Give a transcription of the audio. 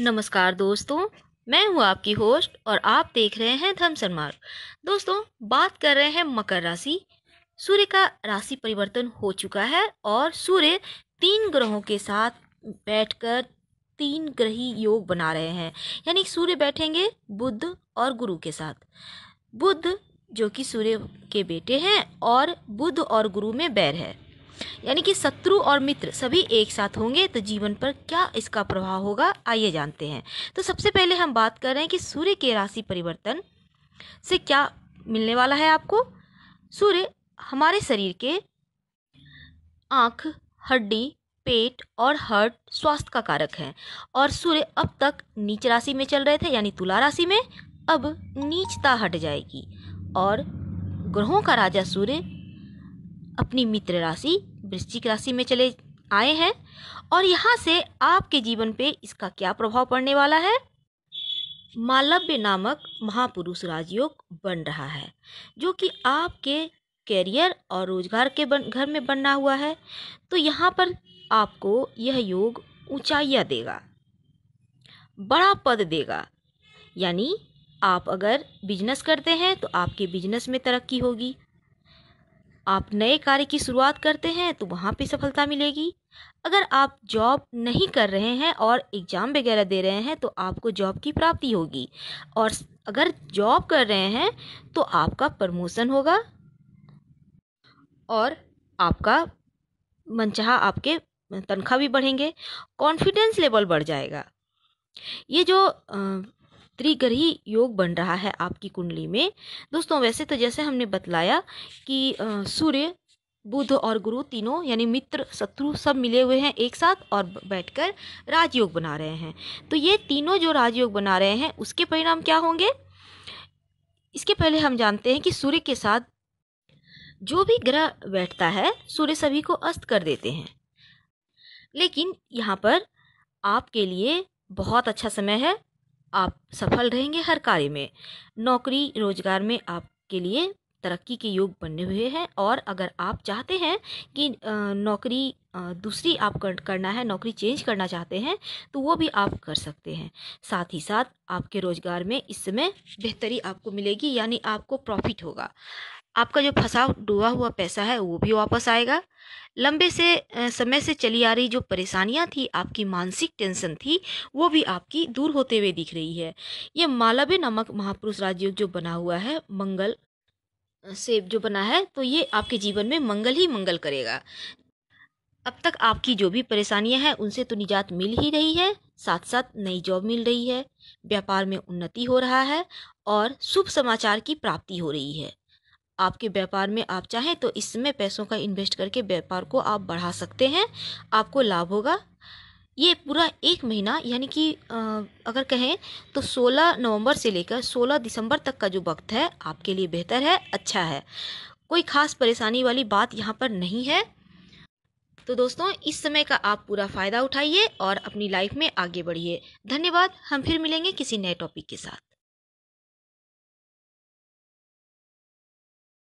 नमस्कार दोस्तों मैं हूं आपकी होस्ट और आप देख रहे हैं धमसर मार्ग दोस्तों बात कर रहे हैं मकर राशि सूर्य का राशि परिवर्तन हो चुका है और सूर्य तीन ग्रहों के साथ बैठकर तीन ग्रही योग बना रहे हैं यानी सूर्य बैठेंगे बुद्ध और गुरु के साथ बुद्ध जो कि सूर्य के बेटे हैं और बुद्ध और गुरु में बैर है यानी कि शत्रु और मित्र सभी एक साथ होंगे तो जीवन पर क्या इसका प्रभाव होगा आइए जानते हैं तो सबसे पहले हम बात कर रहे हैं कि सूर्य के राशि परिवर्तन से क्या मिलने वाला है आपको सूर्य हमारे शरीर के आँख हड्डी पेट और हर्ट स्वास्थ्य का कारक है और सूर्य अब तक नीच राशि में चल रहे थे यानी तुला राशि में अब नीचता हट जाएगी और ग्रहों का राजा सूर्य अपनी मित्र राशि वृश्चिक राशि में चले आए हैं और यहाँ से आपके जीवन पे इसका क्या प्रभाव पड़ने वाला है मालव्य नामक महापुरुष राजयोग बन रहा है जो कि आपके कैरियर और रोजगार के बन, घर में बनना हुआ है तो यहाँ पर आपको यह योग ऊंचाइयाँ देगा बड़ा पद देगा यानी आप अगर बिजनेस करते हैं तो आपके बिजनेस में तरक्की होगी आप नए कार्य की शुरुआत करते हैं तो वहाँ पे सफलता मिलेगी अगर आप जॉब नहीं कर रहे हैं और एग्ज़ाम वगैरह दे रहे हैं तो आपको जॉब की प्राप्ति होगी और अगर जॉब कर रहे हैं तो आपका प्रमोशन होगा और आपका मनचाह आपके तनख्वाह भी बढ़ेंगे कॉन्फिडेंस लेवल बढ़ जाएगा ये जो त्रिग्रही योग बन रहा है आपकी कुंडली में दोस्तों वैसे तो जैसे हमने बतलाया कि सूर्य बुध और गुरु तीनों यानी मित्र शत्रु सब मिले हुए हैं एक साथ और बैठकर राजयोग बना रहे हैं तो ये तीनों जो राजयोग बना रहे हैं उसके परिणाम क्या होंगे इसके पहले हम जानते हैं कि सूर्य के साथ जो भी ग्रह बैठता है सूर्य सभी को अस्त कर देते हैं लेकिन यहाँ पर आपके लिए बहुत अच्छा समय है आप सफल रहेंगे हर कार्य में नौकरी रोजगार में आपके लिए तरक्की के योग बने हुए हैं और अगर आप चाहते हैं कि नौकरी दूसरी आप कर, करना है नौकरी चेंज करना चाहते हैं तो वो भी आप कर सकते हैं साथ ही साथ आपके रोज़गार में इस समय बेहतरी आपको मिलेगी यानी आपको प्रॉफिट होगा आपका जो फंसा डूबा हुआ पैसा है वो भी वापस आएगा लंबे से समय से चली आ रही जो परेशानियां थी आपकी मानसिक टेंशन थी वो भी आपकी दूर होते हुए दिख रही है ये मालव्य नामक महापुरुष राजयोग जो बना हुआ है मंगल से जो बना है तो ये आपके जीवन में मंगल ही मंगल करेगा अब तक आपकी जो भी परेशानियां हैं उनसे तो निजात मिल ही रही है साथ साथ नई जॉब मिल रही है व्यापार में उन्नति हो रहा है और शुभ समाचार की प्राप्ति हो रही है आपके व्यापार में आप चाहें तो इसमें पैसों का इन्वेस्ट करके व्यापार को आप बढ़ा सकते हैं आपको लाभ होगा ये पूरा एक महीना यानी कि अगर कहें तो 16 नवंबर से लेकर 16 दिसंबर तक का जो वक्त है आपके लिए बेहतर है अच्छा है कोई ख़ास परेशानी वाली बात यहाँ पर नहीं है तो दोस्तों इस समय का आप पूरा फ़ायदा उठाइए और अपनी लाइफ में आगे बढ़िए धन्यवाद हम फिर मिलेंगे किसी नए टॉपिक के साथ